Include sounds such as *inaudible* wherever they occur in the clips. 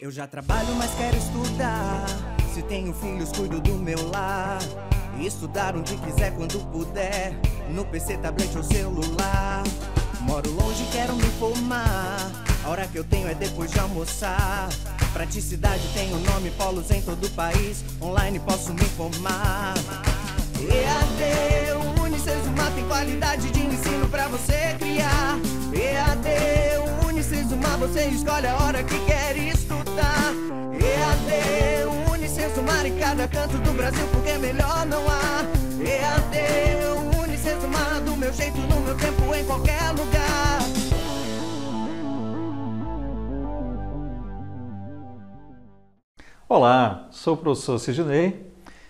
Eu já trabalho, mas quero estudar. Se tenho filhos, cuido do meu lar. E estudar onde quiser, quando puder. No PC, tablet tá ou celular. Moro longe, quero me formar. A hora que eu tenho é depois de almoçar. Praticidade tenho nome, polos em todo o país. Online posso me formar. EAD, Unices, tem qualidade de ensino pra você criar. EAD, Unices, você escolhe a hora que quer estudar estudar. EAD, mar em cada canto do Brasil, porque melhor não há. EAD, mar do meu jeito, no meu tempo, em qualquer lugar. Olá, sou o professor Sidney.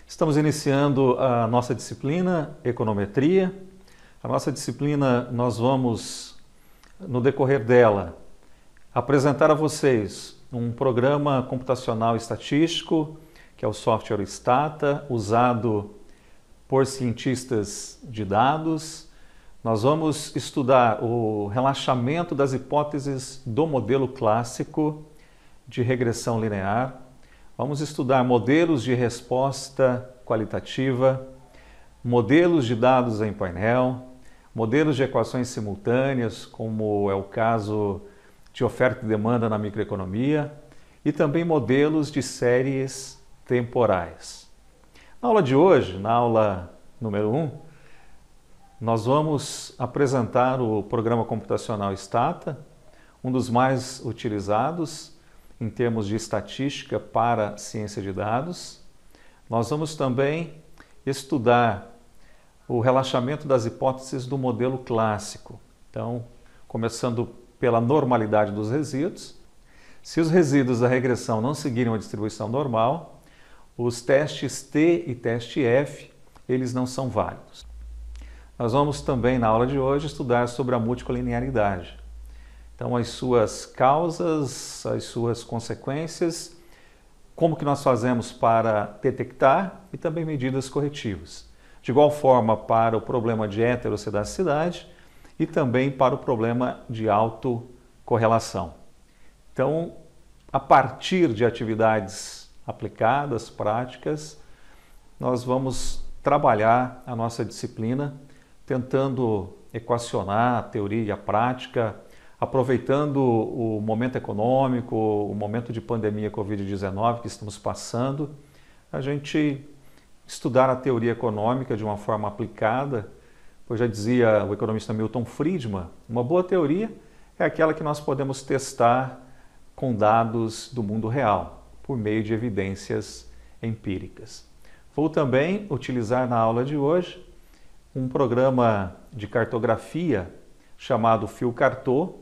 Estamos iniciando a nossa disciplina Econometria. A nossa disciplina, nós vamos, no decorrer dela, apresentar a vocês um programa computacional estatístico, que é o software Stata, usado por cientistas de dados. Nós vamos estudar o relaxamento das hipóteses do modelo clássico de regressão linear. Vamos estudar modelos de resposta qualitativa, modelos de dados em painel, modelos de equações simultâneas, como é o caso de oferta e demanda na microeconomia e também modelos de séries temporais. Na aula de hoje, na aula número 1, um, nós vamos apresentar o programa computacional Stata, um dos mais utilizados em termos de estatística para ciência de dados. Nós vamos também estudar o relaxamento das hipóteses do modelo clássico. Então, começando pela normalidade dos resíduos. Se os resíduos da regressão não seguirem a distribuição normal, os testes T e teste F, eles não são válidos. Nós vamos também, na aula de hoje, estudar sobre a multicolinearidade. Então, as suas causas, as suas consequências, como que nós fazemos para detectar e também medidas corretivas. De igual forma, para o problema de heterocedacidade, e também para o problema de autocorrelação. Então, a partir de atividades aplicadas, práticas, nós vamos trabalhar a nossa disciplina tentando equacionar a teoria e a prática, aproveitando o momento econômico, o momento de pandemia Covid-19 que estamos passando, a gente estudar a teoria econômica de uma forma aplicada como já dizia o economista Milton Friedman, uma boa teoria é aquela que nós podemos testar com dados do mundo real, por meio de evidências empíricas. Vou também utilizar na aula de hoje um programa de cartografia chamado Fio Cartô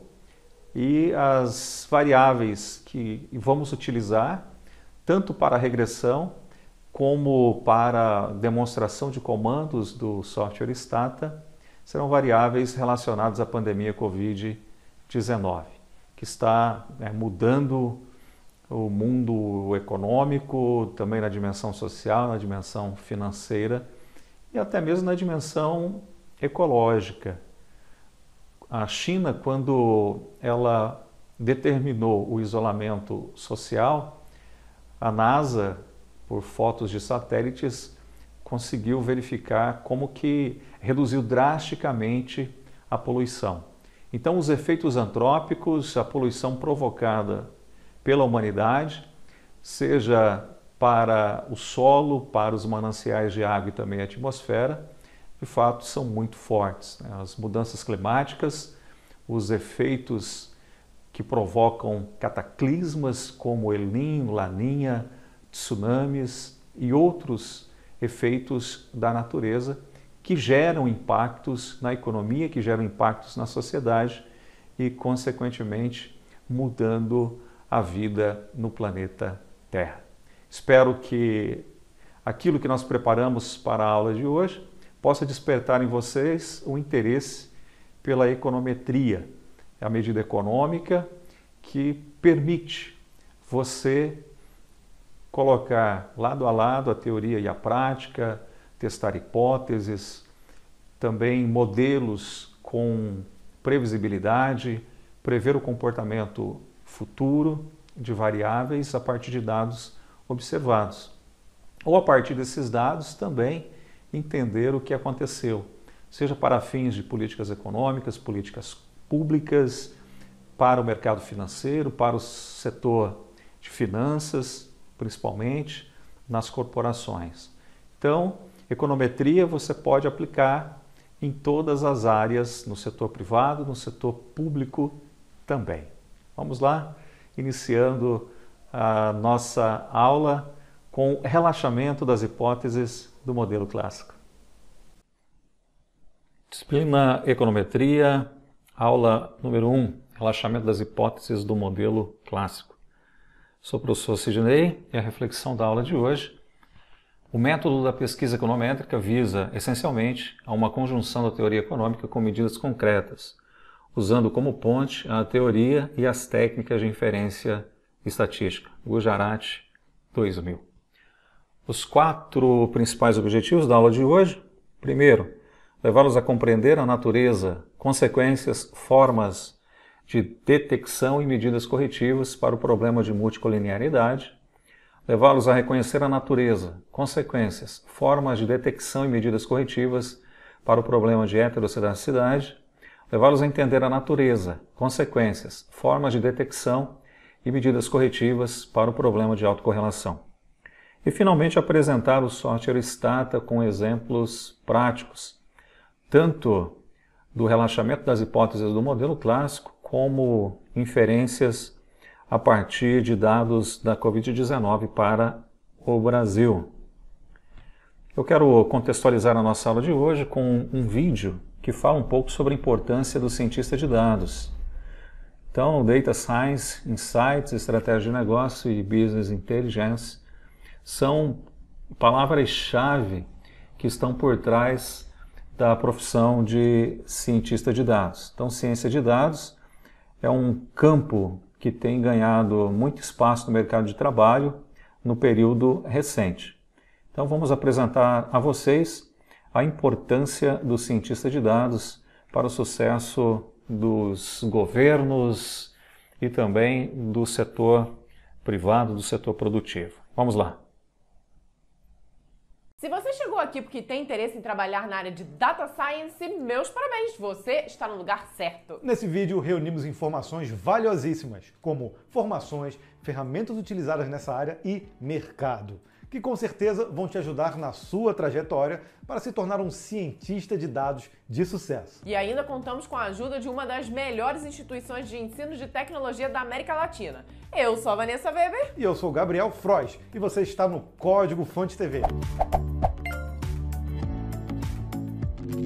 e as variáveis que vamos utilizar tanto para regressão como para demonstração de comandos do software Stata, serão variáveis relacionadas à pandemia Covid-19, que está né, mudando o mundo econômico, também na dimensão social, na dimensão financeira e até mesmo na dimensão ecológica. A China, quando ela determinou o isolamento social, a NASA por fotos de satélites, conseguiu verificar como que reduziu drasticamente a poluição. Então, os efeitos antrópicos, a poluição provocada pela humanidade, seja para o solo, para os mananciais de água e também a atmosfera, de fato são muito fortes. Né? As mudanças climáticas, os efeitos que provocam cataclismas como El Laninha, tsunamis e outros efeitos da natureza que geram impactos na economia, que geram impactos na sociedade e, consequentemente, mudando a vida no planeta Terra. Espero que aquilo que nós preparamos para a aula de hoje possa despertar em vocês o interesse pela econometria, a medida econômica que permite você colocar lado a lado a teoria e a prática, testar hipóteses, também modelos com previsibilidade, prever o comportamento futuro de variáveis a partir de dados observados. Ou a partir desses dados também entender o que aconteceu, seja para fins de políticas econômicas, políticas públicas, para o mercado financeiro, para o setor de finanças, principalmente nas corporações. Então, econometria você pode aplicar em todas as áreas, no setor privado, no setor público também. Vamos lá, iniciando a nossa aula com relaxamento das hipóteses do modelo clássico. Disciplina Econometria, aula número 1, um, relaxamento das hipóteses do modelo clássico. Sou o professor Sidney e a reflexão da aula de hoje. O método da pesquisa econométrica visa, essencialmente, a uma conjunção da teoria econômica com medidas concretas, usando como ponte a teoria e as técnicas de inferência estatística. Gujarat 2000. Os quatro principais objetivos da aula de hoje. Primeiro, levá-los a compreender a natureza, consequências, formas de detecção e medidas corretivas para o problema de multicolinearidade, levá-los a reconhecer a natureza, consequências, formas de detecção e medidas corretivas para o problema de heterocedacidade, levá-los a entender a natureza, consequências, formas de detecção e medidas corretivas para o problema de autocorrelação. E, finalmente, apresentar o software Stata com exemplos práticos, tanto do relaxamento das hipóteses do modelo clássico, como inferências a partir de dados da Covid-19 para o Brasil. Eu quero contextualizar a nossa aula de hoje com um vídeo que fala um pouco sobre a importância do cientista de dados. Então, Data Science, Insights, Estratégia de Negócio e Business Intelligence são palavras-chave que estão por trás da profissão de cientista de dados. Então, ciência de dados é um campo que tem ganhado muito espaço no mercado de trabalho no período recente. Então vamos apresentar a vocês a importância do cientista de dados para o sucesso dos governos e também do setor privado, do setor produtivo. Vamos lá. Se você chegou aqui porque tem interesse em trabalhar na área de data science, meus parabéns, você está no lugar certo. Nesse vídeo reunimos informações valiosíssimas, como formações, ferramentas utilizadas nessa área e mercado que com certeza vão te ajudar na sua trajetória para se tornar um cientista de dados de sucesso. E ainda contamos com a ajuda de uma das melhores instituições de ensino de tecnologia da América Latina. Eu sou a Vanessa Weber. E eu sou Gabriel Froes E você está no Código Fonte TV.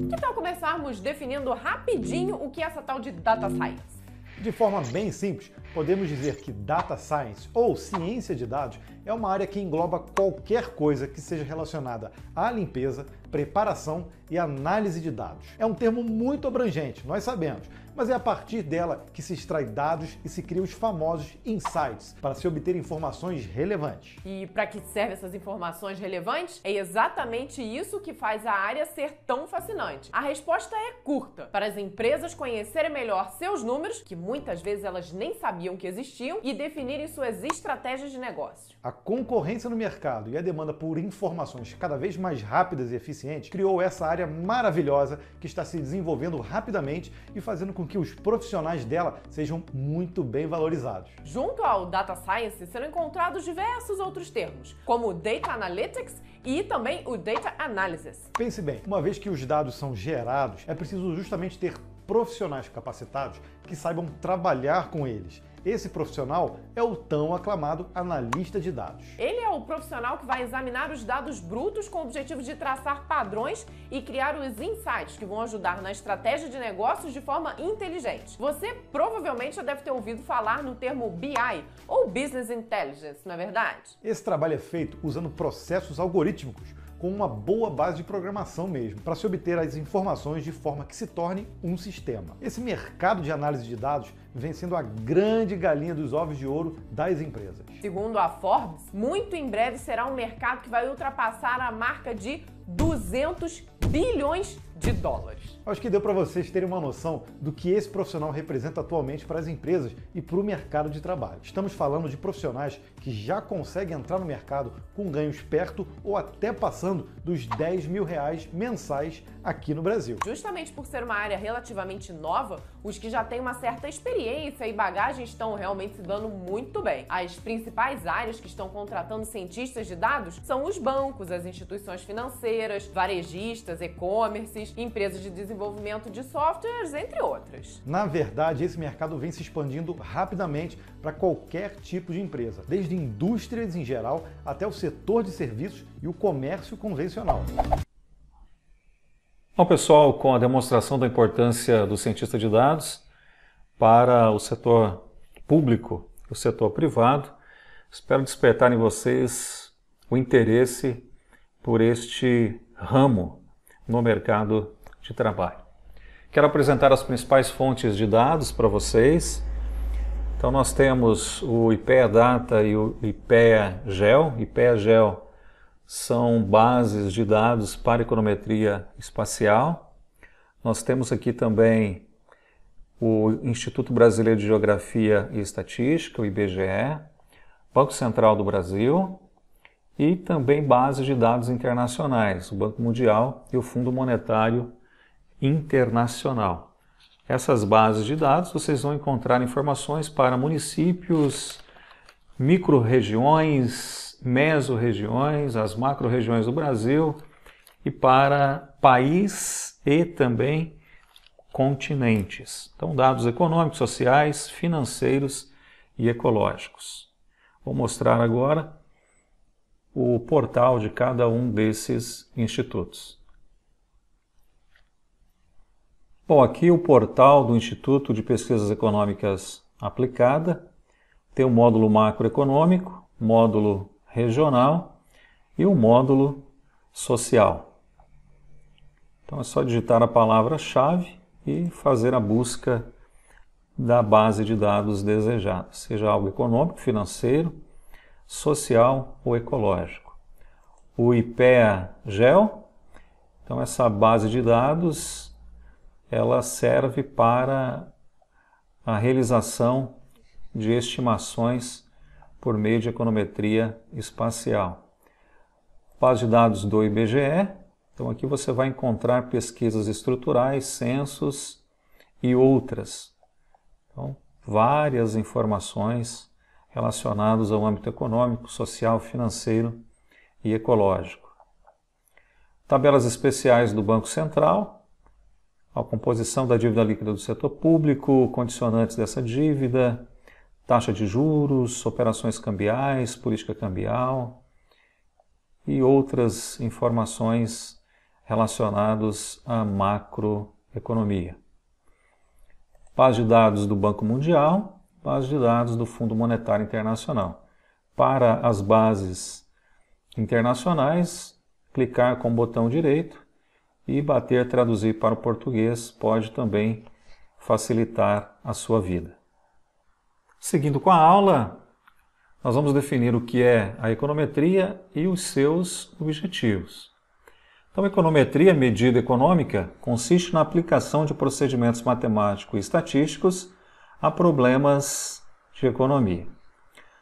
Que tal começarmos definindo rapidinho o que é essa tal de data science? De forma bem simples, podemos dizer que data science ou ciência de dados é uma área que engloba qualquer coisa que seja relacionada à limpeza, preparação e análise de dados. É um termo muito abrangente, nós sabemos, mas é a partir dela que se extrai dados e se criam os famosos insights para se obter informações relevantes. E para que servem essas informações relevantes? É exatamente isso que faz a área ser tão fascinante. A resposta é curta: para as empresas conhecerem melhor seus números, que muitas vezes elas nem sabiam que existiam, e definirem suas estratégias de negócio. A concorrência no mercado e a demanda por informações cada vez mais rápidas e eficientes criou essa área maravilhosa que está se desenvolvendo rapidamente e fazendo com com que os profissionais dela sejam muito bem valorizados. Junto ao Data Science serão encontrados diversos outros termos, como Data Analytics e também o Data Analysis. Pense bem, uma vez que os dados são gerados, é preciso justamente ter profissionais capacitados que saibam trabalhar com eles esse profissional é o tão aclamado analista de dados. Ele é o profissional que vai examinar os dados brutos com o objetivo de traçar padrões e criar os insights que vão ajudar na estratégia de negócios de forma inteligente. Você provavelmente já deve ter ouvido falar no termo BI ou Business Intelligence, não é verdade? Esse trabalho é feito usando processos algorítmicos com uma boa base de programação mesmo, para se obter as informações de forma que se torne um sistema. Esse mercado de análise de dados vem sendo a grande galinha dos ovos de ouro das empresas. Segundo a Forbes, muito em breve será um mercado que vai ultrapassar a marca de 200 bilhões de dólares. Acho que deu para vocês terem uma noção do que esse profissional representa atualmente para as empresas e para o mercado de trabalho. Estamos falando de profissionais que já conseguem entrar no mercado com ganhos perto ou até passando dos 10 mil reais mensais aqui no Brasil. Justamente por ser uma área relativamente nova, os que já têm uma certa experiência e bagagem estão realmente se dando muito bem. As principais áreas que estão contratando cientistas de dados são os bancos, as instituições financeiras, varejistas, e-commerces, empresas de desenvolvimento de softwares, entre outras. Na verdade, esse mercado vem se expandindo rapidamente para qualquer tipo de empresa, desde indústrias em geral até o setor de serviços e o comércio convencional. Bom, pessoal, com a demonstração da importância do cientista de dados para o setor público e o setor privado, espero despertar em vocês o interesse por este ramo no mercado de trabalho. Quero apresentar as principais fontes de dados para vocês. Então, nós temos o IPEA Data e o IPEA Gel. IPEA Gel são bases de dados para econometria espacial. Nós temos aqui também o Instituto Brasileiro de Geografia e Estatística, o IBGE, Banco Central do Brasil e também bases de dados internacionais, o Banco Mundial e o Fundo Monetário Internacional. Essas bases de dados vocês vão encontrar informações para municípios, microrregiões, mesorregiões, as macro-regiões do Brasil e para país e também continentes. Então, dados econômicos, sociais, financeiros e ecológicos. Vou mostrar agora o portal de cada um desses institutos. Bom, aqui o portal do Instituto de Pesquisas Econômicas Aplicada tem o módulo macroeconômico, módulo regional e o módulo social. Então é só digitar a palavra-chave e fazer a busca da base de dados desejada, seja algo econômico, financeiro, social ou ecológico. O IPEA é GEL, então essa base de dados, ela serve para a realização de estimações por meio de econometria espacial. Base de dados do IBGE, então aqui você vai encontrar pesquisas estruturais, censos e outras. Então, várias informações relacionadas ao âmbito econômico, social, financeiro e ecológico. Tabelas especiais do Banco Central, a composição da dívida líquida do setor público, condicionantes dessa dívida, taxa de juros, operações cambiais, política cambial e outras informações relacionadas à macroeconomia. Base de dados do Banco Mundial, base de dados do Fundo Monetário Internacional. Para as bases internacionais, clicar com o botão direito e bater traduzir para o português pode também facilitar a sua vida. Seguindo com a aula, nós vamos definir o que é a econometria e os seus objetivos. Então, a econometria, medida econômica, consiste na aplicação de procedimentos matemáticos e estatísticos a problemas de economia.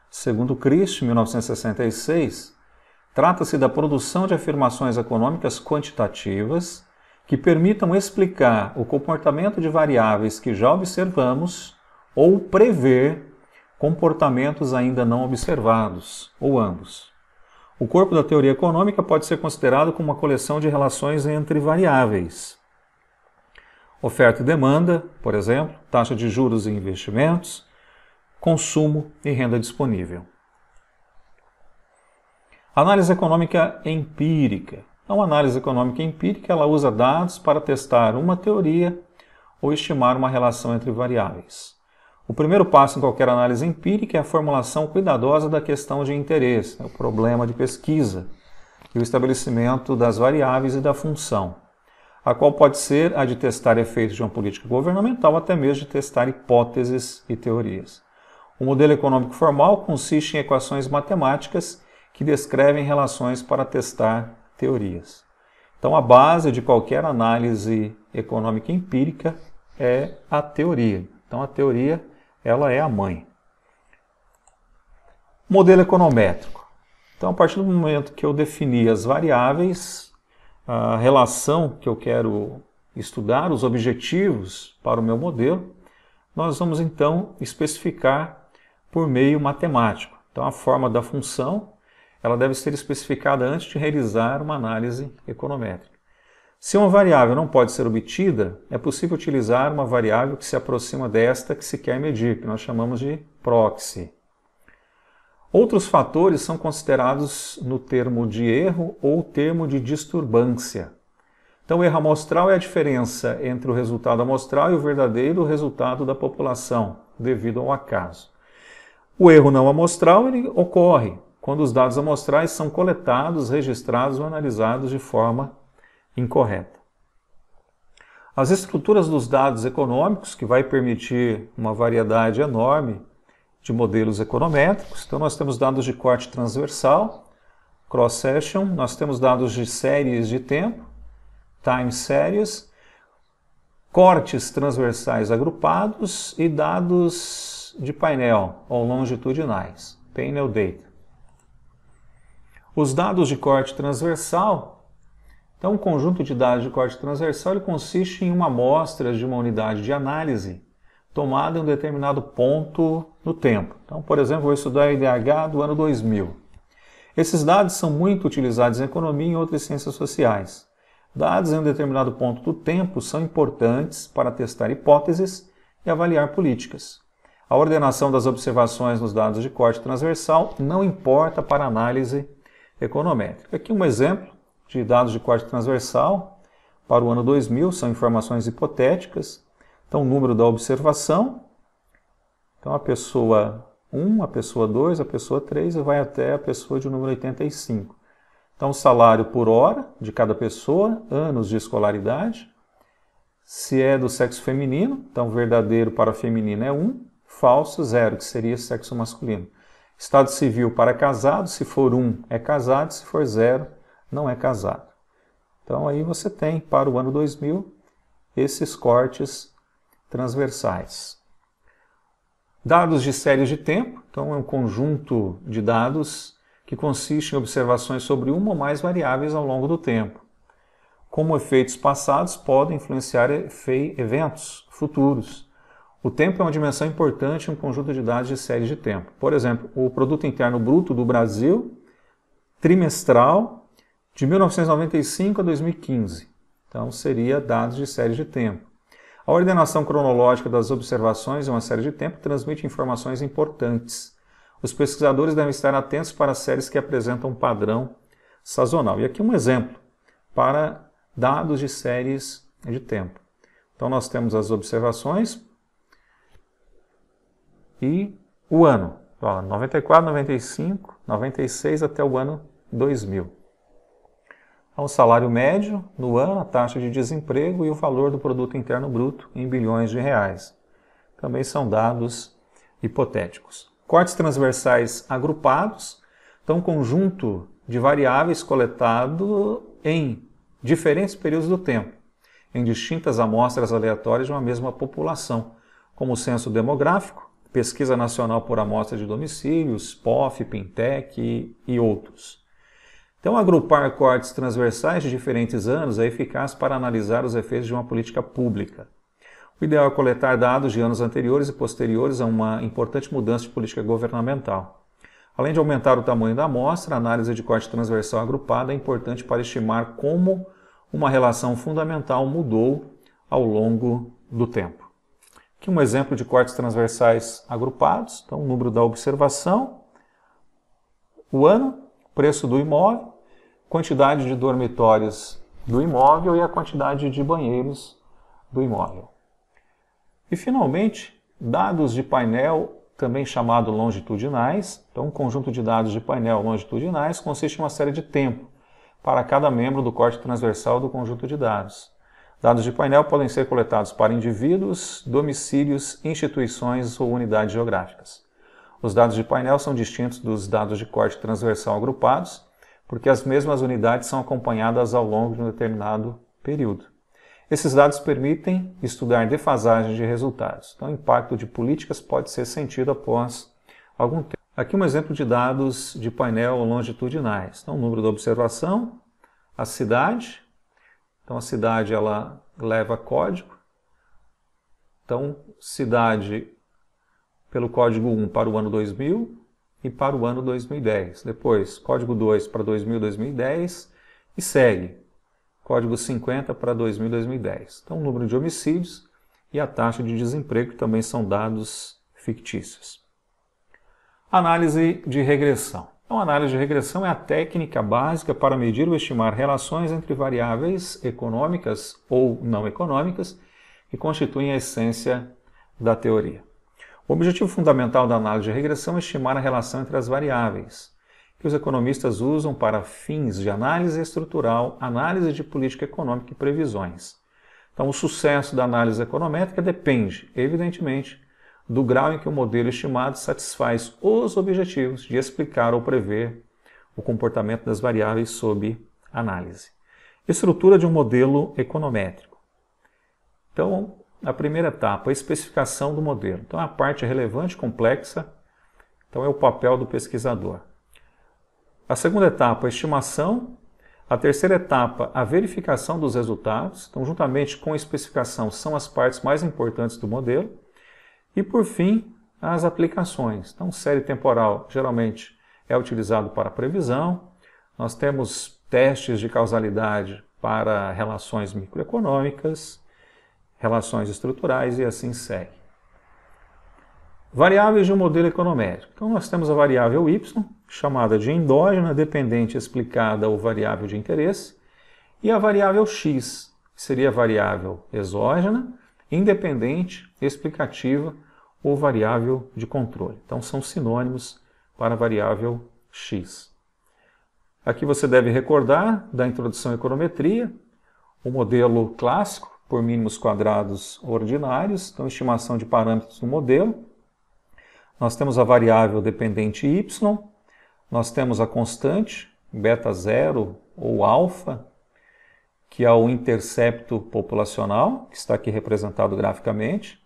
Segundo Christ, 1966, trata-se da produção de afirmações econômicas quantitativas que permitam explicar o comportamento de variáveis que já observamos ou prever comportamentos ainda não observados, ou ambos. O corpo da teoria econômica pode ser considerado como uma coleção de relações entre variáveis. Oferta e demanda, por exemplo, taxa de juros e investimentos, consumo e renda disponível. Análise econômica empírica. A análise econômica empírica ela usa dados para testar uma teoria ou estimar uma relação entre variáveis. O primeiro passo em qualquer análise empírica é a formulação cuidadosa da questão de interesse, é o problema de pesquisa, e o estabelecimento das variáveis e da função, a qual pode ser a de testar efeitos de uma política governamental, até mesmo de testar hipóteses e teorias. O modelo econômico formal consiste em equações matemáticas que descrevem relações para testar teorias. Então, a base de qualquer análise econômica empírica é a teoria. Então, a teoria ela é a mãe. Modelo econométrico. Então, a partir do momento que eu defini as variáveis, a relação que eu quero estudar, os objetivos para o meu modelo, nós vamos então especificar por meio matemático. Então, a forma da função ela deve ser especificada antes de realizar uma análise econométrica. Se uma variável não pode ser obtida, é possível utilizar uma variável que se aproxima desta que se quer medir, que nós chamamos de proxy. Outros fatores são considerados no termo de erro ou termo de disturbância. Então, o erro amostral é a diferença entre o resultado amostral e o verdadeiro resultado da população, devido ao acaso. O erro não amostral ele ocorre quando os dados amostrais são coletados, registrados ou analisados de forma incorreta. As estruturas dos dados econômicos, que vai permitir uma variedade enorme de modelos econométricos. Então, nós temos dados de corte transversal, cross-section, nós temos dados de séries de tempo, time series, cortes transversais agrupados e dados de painel ou longitudinais, panel data. Os dados de corte transversal então, um conjunto de dados de corte transversal consiste em uma amostra de uma unidade de análise tomada em um determinado ponto no tempo. Então, por exemplo, vou estudar IDH do ano 2000. Esses dados são muito utilizados em economia e em outras ciências sociais. Dados em um determinado ponto do tempo são importantes para testar hipóteses e avaliar políticas. A ordenação das observações nos dados de corte transversal não importa para análise econométrica. Aqui um exemplo de dados de corte transversal para o ano 2000, são informações hipotéticas. Então, o número da observação. Então, a pessoa 1, a pessoa 2, a pessoa 3 e vai até a pessoa de número 85. Então, o salário por hora de cada pessoa, anos de escolaridade. Se é do sexo feminino, então verdadeiro para feminino é 1, falso 0, que seria sexo masculino. Estado civil para casado, se for 1 é casado, se for 0 não é casado. Então aí você tem para o ano 2000 esses cortes transversais. Dados de séries de tempo, então é um conjunto de dados que consiste em observações sobre uma ou mais variáveis ao longo do tempo. Como efeitos passados podem influenciar eventos futuros. O tempo é uma dimensão importante em um conjunto de dados de séries de tempo. Por exemplo, o produto interno bruto do Brasil trimestral de 1995 a 2015. Então, seria dados de séries de tempo. A ordenação cronológica das observações em uma série de tempo transmite informações importantes. Os pesquisadores devem estar atentos para séries que apresentam um padrão sazonal. E aqui um exemplo para dados de séries de tempo. Então, nós temos as observações e o ano. 94, 95, 96 até o ano 2000 ao é salário médio no ano, a taxa de desemprego e o valor do produto interno bruto em bilhões de reais. Também são dados hipotéticos. Cortes transversais agrupados, então conjunto de variáveis coletado em diferentes períodos do tempo, em distintas amostras aleatórias de uma mesma população, como o censo demográfico, pesquisa nacional por amostra de domicílios, POF, Pintec e outros. Então, agrupar cortes transversais de diferentes anos é eficaz para analisar os efeitos de uma política pública. O ideal é coletar dados de anos anteriores e posteriores a uma importante mudança de política governamental. Além de aumentar o tamanho da amostra, a análise de corte transversal agrupada é importante para estimar como uma relação fundamental mudou ao longo do tempo. Aqui um exemplo de cortes transversais agrupados, então o número da observação, o ano, preço do imóvel, quantidade de dormitórios do imóvel e a quantidade de banheiros do imóvel. E, finalmente, dados de painel, também chamado longitudinais. Então, um conjunto de dados de painel longitudinais consiste em uma série de tempo para cada membro do corte transversal do conjunto de dados. Dados de painel podem ser coletados para indivíduos, domicílios, instituições ou unidades geográficas. Os dados de painel são distintos dos dados de corte transversal agrupados porque as mesmas unidades são acompanhadas ao longo de um determinado período. Esses dados permitem estudar defasagens de resultados. Então, o impacto de políticas pode ser sentido após algum tempo. Aqui um exemplo de dados de painel longitudinais. Então, o número da observação, a cidade. Então, a cidade ela leva código. Então, cidade pelo código 1 para o ano 2000, e para o ano 2010. Depois, código 2 para 2000, 2010 e segue. Código 50 para 2000, 2010. Então, o número de homicídios e a taxa de desemprego que também são dados fictícios. Análise de regressão. Então, a análise de regressão é a técnica básica para medir ou estimar relações entre variáveis econômicas ou não econômicas que constituem a essência da teoria. O objetivo fundamental da análise de regressão é estimar a relação entre as variáveis, que os economistas usam para fins de análise estrutural, análise de política econômica e previsões. Então, o sucesso da análise econométrica depende, evidentemente, do grau em que o modelo estimado satisfaz os objetivos de explicar ou prever o comportamento das variáveis sob análise. Estrutura de um modelo econométrico. Então, a primeira etapa, a especificação do modelo. Então, é a parte relevante, complexa, então é o papel do pesquisador. A segunda etapa, a estimação. A terceira etapa, a verificação dos resultados. Então, juntamente com a especificação, são as partes mais importantes do modelo. E, por fim, as aplicações. Então, série temporal geralmente é utilizado para previsão. Nós temos testes de causalidade para relações microeconômicas relações estruturais e assim segue. Variáveis de um modelo econométrico. Então nós temos a variável y, chamada de endógena, dependente explicada ou variável de interesse, e a variável x, que seria a variável exógena, independente, explicativa ou variável de controle. Então são sinônimos para a variável x. Aqui você deve recordar da introdução à econometria, o modelo clássico, por mínimos quadrados ordinários, então estimação de parâmetros no modelo. Nós temos a variável dependente y, nós temos a constante beta zero ou alfa, que é o intercepto populacional, que está aqui representado graficamente.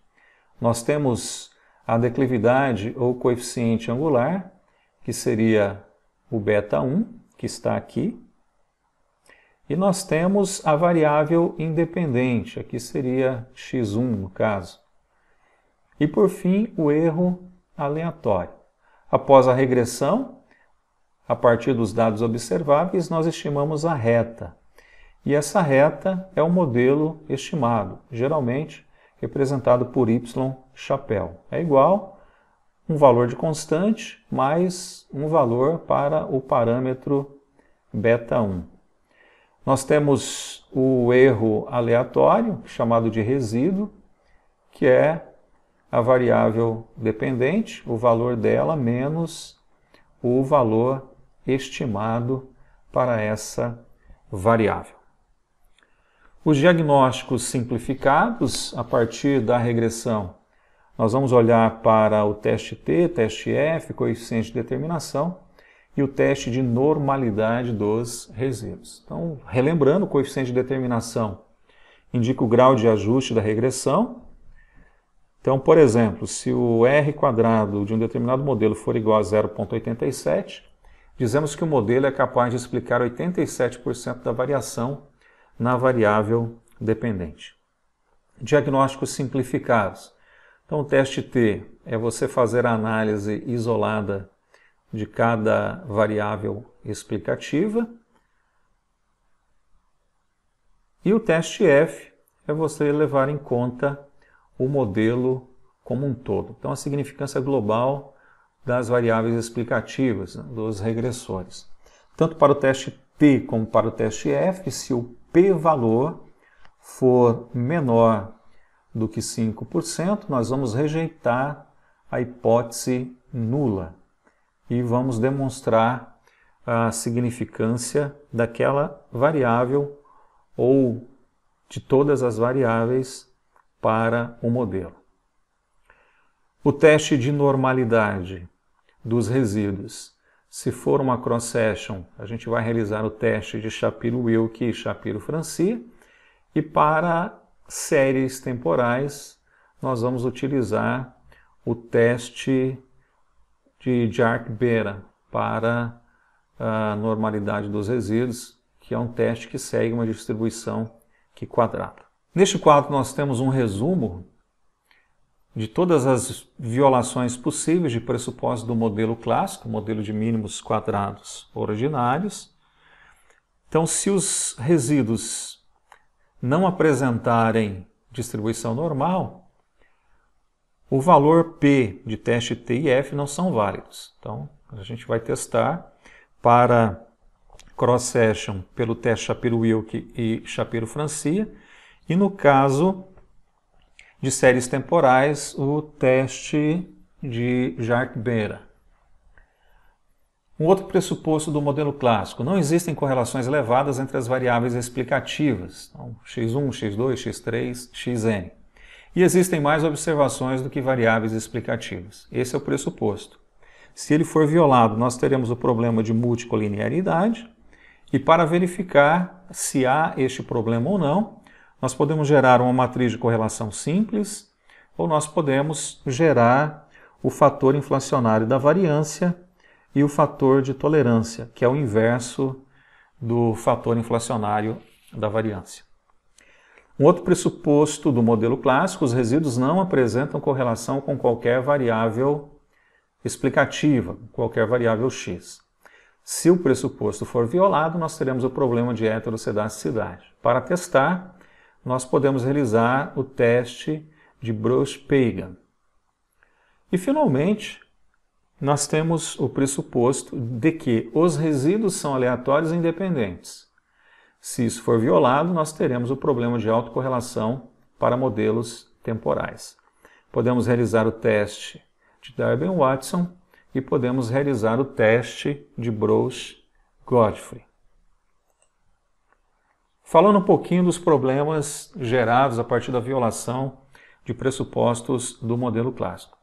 Nós temos a declividade ou coeficiente angular, que seria o beta 1, que está aqui, e nós temos a variável independente, aqui seria x1 no caso. E por fim, o erro aleatório. Após a regressão, a partir dos dados observáveis, nós estimamos a reta. E essa reta é o modelo estimado, geralmente representado por y chapéu. É igual um valor de constante mais um valor para o parâmetro beta 1. Nós temos o erro aleatório, chamado de resíduo, que é a variável dependente, o valor dela menos o valor estimado para essa variável. Os diagnósticos simplificados a partir da regressão, nós vamos olhar para o teste T, teste F, coeficiente de determinação, e o teste de normalidade dos resíduos. Então, relembrando, o coeficiente de determinação indica o grau de ajuste da regressão. Então, por exemplo, se o R quadrado de um determinado modelo for igual a 0,87, dizemos que o modelo é capaz de explicar 87% da variação na variável dependente. Diagnósticos simplificados. Então, o teste T é você fazer a análise isolada de cada variável explicativa. E o teste F é você levar em conta o modelo como um todo. Então, a significância global das variáveis explicativas, né, dos regressores. Tanto para o teste P como para o teste F, se o p-valor for menor do que 5%, nós vamos rejeitar a hipótese nula e vamos demonstrar a significância daquela variável ou de todas as variáveis para o modelo. O teste de normalidade dos resíduos. Se for uma cross-section, a gente vai realizar o teste de Shapiro-Wilk e Shapiro-Franci. E para séries temporais, nós vamos utilizar o teste de Jark Bera para a normalidade dos resíduos, que é um teste que segue uma distribuição que quadrada. Neste quadro nós temos um resumo de todas as violações possíveis de pressupostos do modelo clássico, modelo de mínimos quadrados originários. Então, se os resíduos não apresentarem distribuição normal, o valor P de teste T e F não são válidos. Então, a gente vai testar para cross-session pelo teste Shapiro-Wilk e Shapiro-Francia. E no caso de séries temporais, o teste de Jacques-Beira. Um outro pressuposto do modelo clássico: não existem correlações elevadas entre as variáveis explicativas, então, x1, x2, x3, xn. E existem mais observações do que variáveis explicativas. Esse é o pressuposto. Se ele for violado, nós teremos o problema de multicolinearidade. E para verificar se há este problema ou não, nós podemos gerar uma matriz de correlação simples ou nós podemos gerar o fator inflacionário da variância e o fator de tolerância, que é o inverso do fator inflacionário da variância. Um outro pressuposto do modelo clássico, os resíduos não apresentam correlação com qualquer variável explicativa, qualquer variável x. Se o pressuposto for violado, nós teremos o problema de heterocedasticidade. Para testar, nós podemos realizar o teste de Broch-Pagan. E, finalmente, nós temos o pressuposto de que os resíduos são aleatórios e independentes. Se isso for violado, nós teremos o problema de autocorrelação para modelos temporais. Podemos realizar o teste de Durbin-Watson e podemos realizar o teste de Broch-Godfrey. Falando um pouquinho dos problemas gerados a partir da violação de pressupostos do modelo clássico.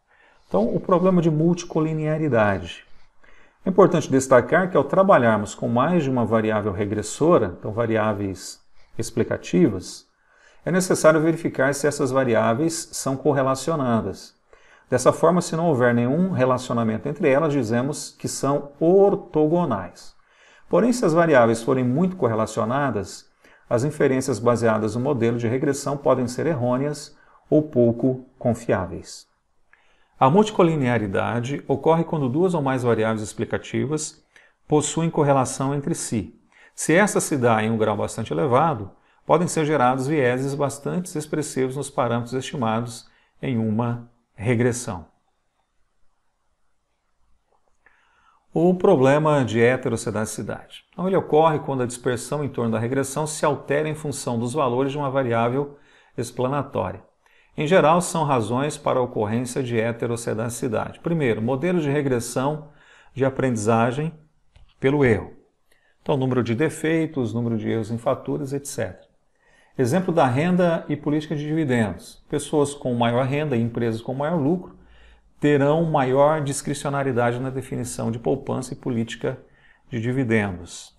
Então, o problema de multicolinearidade. É importante destacar que ao trabalharmos com mais de uma variável regressora, então variáveis explicativas, é necessário verificar se essas variáveis são correlacionadas. Dessa forma, se não houver nenhum relacionamento entre elas, dizemos que são ortogonais. Porém, se as variáveis forem muito correlacionadas, as inferências baseadas no modelo de regressão podem ser errôneas ou pouco confiáveis. A multicolinearidade ocorre quando duas ou mais variáveis explicativas possuem correlação entre si. Se essa se dá em um grau bastante elevado, podem ser gerados vieses bastante expressivos nos parâmetros estimados em uma regressão. O problema de heterocedasticidade. Então, ele ocorre quando a dispersão em torno da regressão se altera em função dos valores de uma variável explanatória. Em geral, são razões para a ocorrência de heterocedacidade. Primeiro, modelos de regressão de aprendizagem pelo erro. Então, número de defeitos, número de erros em faturas, etc. Exemplo da renda e política de dividendos. Pessoas com maior renda e empresas com maior lucro terão maior discricionariedade na definição de poupança e política de dividendos.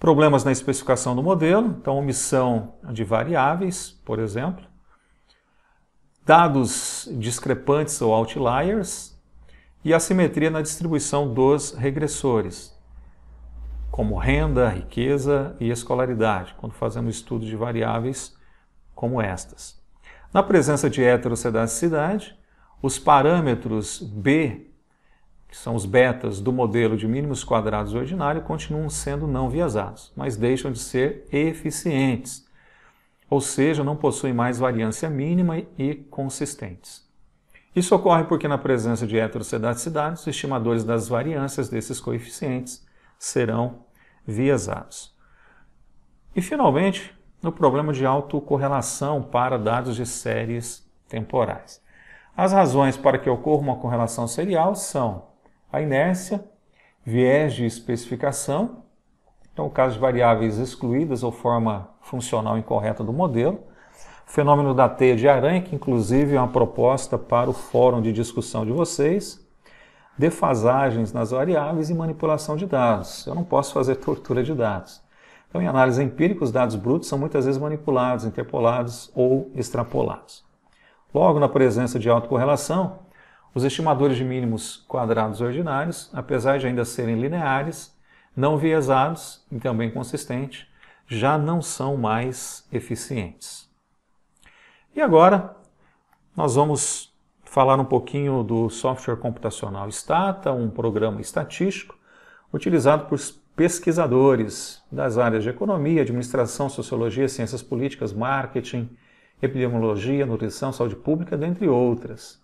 Problemas na especificação do modelo, então omissão de variáveis, por exemplo dados discrepantes ou outliers e assimetria na distribuição dos regressores, como renda, riqueza e escolaridade, quando fazemos estudo de variáveis como estas. Na presença de heterocedasticidade, os parâmetros B, que são os betas do modelo de mínimos quadrados ordinário, continuam sendo não viasados, mas deixam de ser eficientes ou seja, não possuem mais variância mínima e consistentes. Isso ocorre porque, na presença de heterocedaticidade, os estimadores das variâncias desses coeficientes serão viesados. E, finalmente, no problema de autocorrelação para dados de séries temporais. As razões para que ocorra uma correlação serial são a inércia, viés de especificação, então o caso de variáveis excluídas ou forma funcional incorreta do modelo. O fenômeno da teia de aranha, que inclusive é uma proposta para o fórum de discussão de vocês. Defasagens nas variáveis e manipulação de dados. Eu não posso fazer *laughs* tortura de dados. Então, em análise empírica, os dados brutos são muitas vezes manipulados, interpolados ou extrapolados. Logo, na presença de autocorrelação, os estimadores de mínimos quadrados ordinários, apesar de ainda serem lineares, não viesados e também consistentes, já não são mais eficientes. E agora nós vamos falar um pouquinho do software computacional Stata, um programa estatístico utilizado por pesquisadores das áreas de economia, administração, sociologia, ciências políticas, marketing, epidemiologia, nutrição, saúde pública, dentre outras.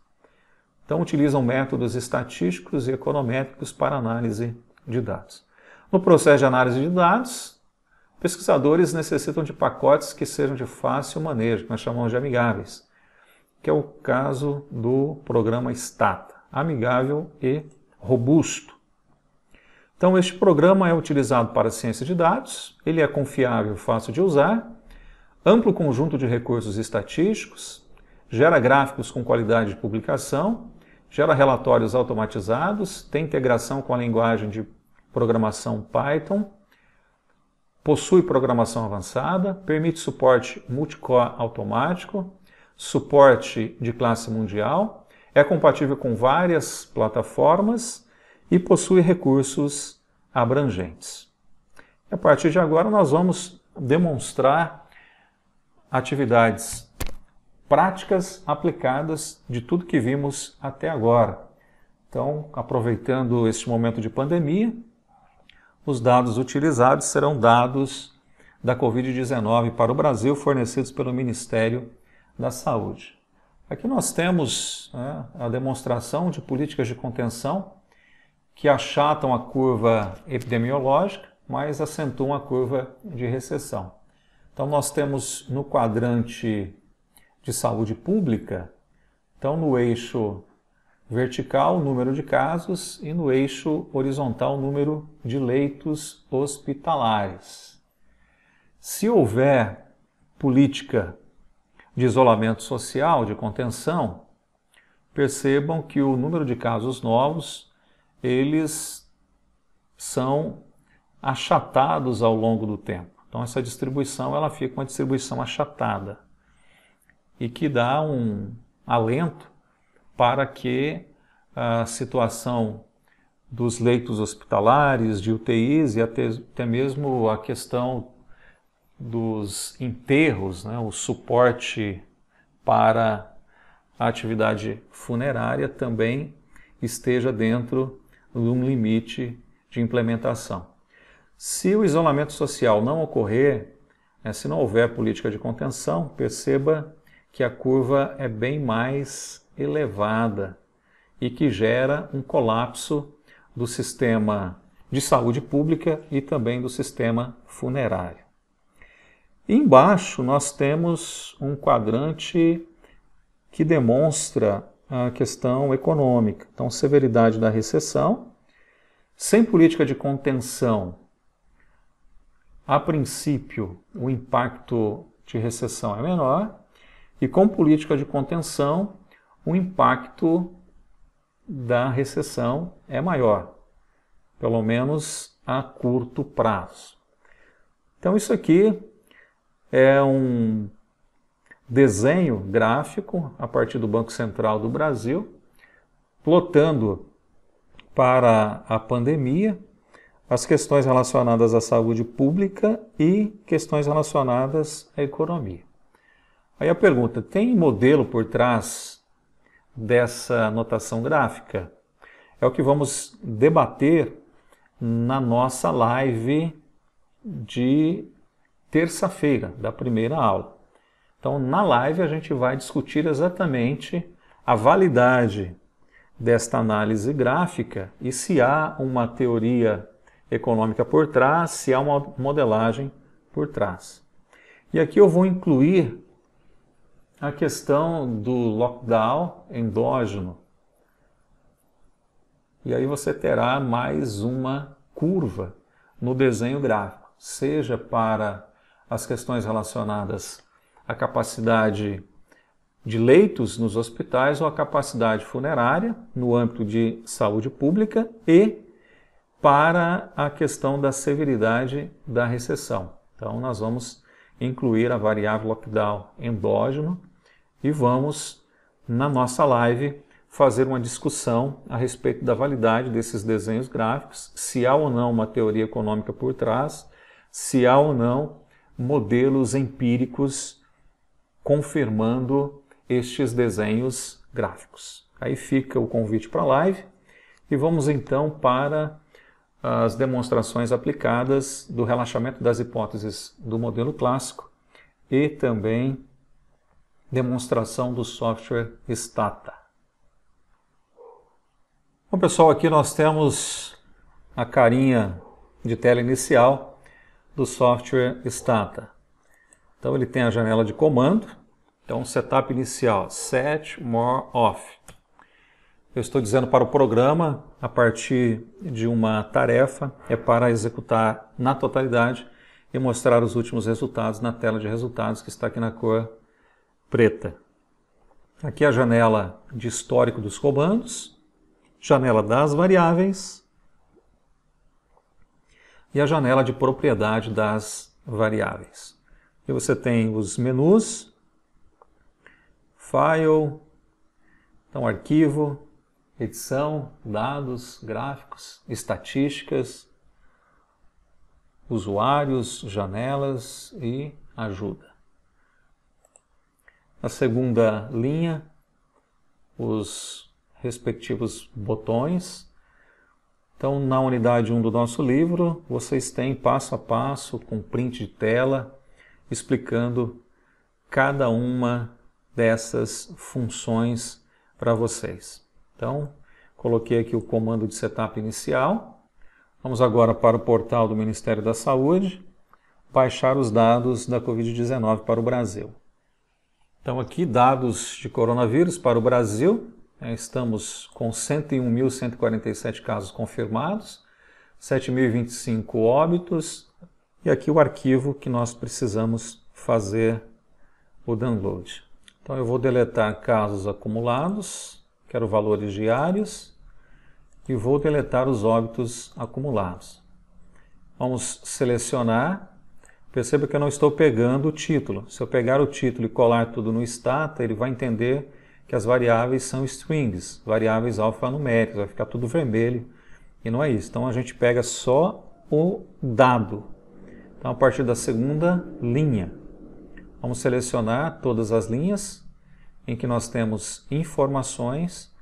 Então, utilizam métodos estatísticos e econométricos para análise de dados. No processo de análise de dados, Pesquisadores necessitam de pacotes que sejam de fácil manejo, que nós chamamos de amigáveis, que é o caso do programa STATA, amigável e robusto. Então, este programa é utilizado para ciência de dados, ele é confiável, fácil de usar, amplo conjunto de recursos estatísticos, gera gráficos com qualidade de publicação, gera relatórios automatizados, tem integração com a linguagem de programação Python, possui programação avançada, permite suporte multicore automático, suporte de classe mundial, é compatível com várias plataformas e possui recursos abrangentes. A partir de agora nós vamos demonstrar atividades práticas aplicadas de tudo que vimos até agora. Então, aproveitando este momento de pandemia, os dados utilizados serão dados da Covid-19 para o Brasil fornecidos pelo Ministério da Saúde. Aqui nós temos né, a demonstração de políticas de contenção que achatam a curva epidemiológica, mas acentuam a curva de recessão. Então nós temos no quadrante de saúde pública, então no eixo vertical, número de casos, e no eixo horizontal, número de leitos hospitalares. Se houver política de isolamento social, de contenção, percebam que o número de casos novos, eles são achatados ao longo do tempo. Então essa distribuição, ela fica uma distribuição achatada e que dá um alento para que a situação dos leitos hospitalares, de UTIs e até, até mesmo a questão dos enterros, né, o suporte para a atividade funerária também esteja dentro de um limite de implementação. Se o isolamento social não ocorrer, né, se não houver política de contenção, perceba que a curva é bem mais elevada e que gera um colapso do sistema de saúde pública e também do sistema funerário. Embaixo nós temos um quadrante que demonstra a questão econômica. Então, severidade da recessão, sem política de contenção, a princípio o impacto de recessão é menor, e com política de contenção o impacto da recessão é maior, pelo menos a curto prazo. Então, isso aqui é um desenho gráfico a partir do Banco Central do Brasil, plotando para a pandemia as questões relacionadas à saúde pública e questões relacionadas à economia. Aí a pergunta: tem modelo por trás dessa notação gráfica? É o que vamos debater na nossa live de terça-feira, da primeira aula. Então, na live, a gente vai discutir exatamente a validade desta análise gráfica e se há uma teoria econômica por trás, se há uma modelagem por trás. E aqui eu vou incluir a questão do lockdown endógeno. E aí você terá mais uma curva no desenho gráfico, seja para as questões relacionadas à capacidade de leitos nos hospitais ou à capacidade funerária no âmbito de saúde pública e para a questão da severidade da recessão. Então, nós vamos incluir a variável lockdown endógeno e vamos, na nossa live, fazer uma discussão a respeito da validade desses desenhos gráficos, se há ou não uma teoria econômica por trás, se há ou não modelos empíricos confirmando estes desenhos gráficos. Aí fica o convite para a live e vamos então para as demonstrações aplicadas do relaxamento das hipóteses do modelo clássico e também demonstração do software Stata. Bom, pessoal, aqui nós temos a carinha de tela inicial do software Stata. Então ele tem a janela de comando, então setup inicial, set more off. Eu estou dizendo para o programa, a partir de uma tarefa, é para executar na totalidade e mostrar os últimos resultados na tela de resultados que está aqui na cor preta. Aqui é a janela de histórico dos comandos, janela das variáveis e a janela de propriedade das variáveis. E você tem os menus, File, então arquivo, edição, dados, gráficos, estatísticas, usuários, janelas e ajuda. Na segunda linha, os respectivos botões. Então, na unidade 1 do nosso livro, vocês têm passo a passo, com print de tela, explicando cada uma dessas funções para vocês. Então, coloquei aqui o comando de setup inicial. Vamos agora para o portal do Ministério da Saúde, baixar os dados da Covid-19 para o Brasil. Então, aqui dados de coronavírus para o Brasil. É, estamos com 101.147 casos confirmados, 7.025 óbitos, e aqui o arquivo que nós precisamos fazer o download. Então, eu vou deletar casos acumulados, quero valores diários, e vou deletar os óbitos acumulados. Vamos selecionar Perceba que eu não estou pegando o título. Se eu pegar o título e colar tudo no stata, ele vai entender que as variáveis são strings, variáveis alfanuméricas, vai ficar tudo vermelho. E não é isso. Então a gente pega só o dado. Então a partir da segunda linha, vamos selecionar todas as linhas em que nós temos informações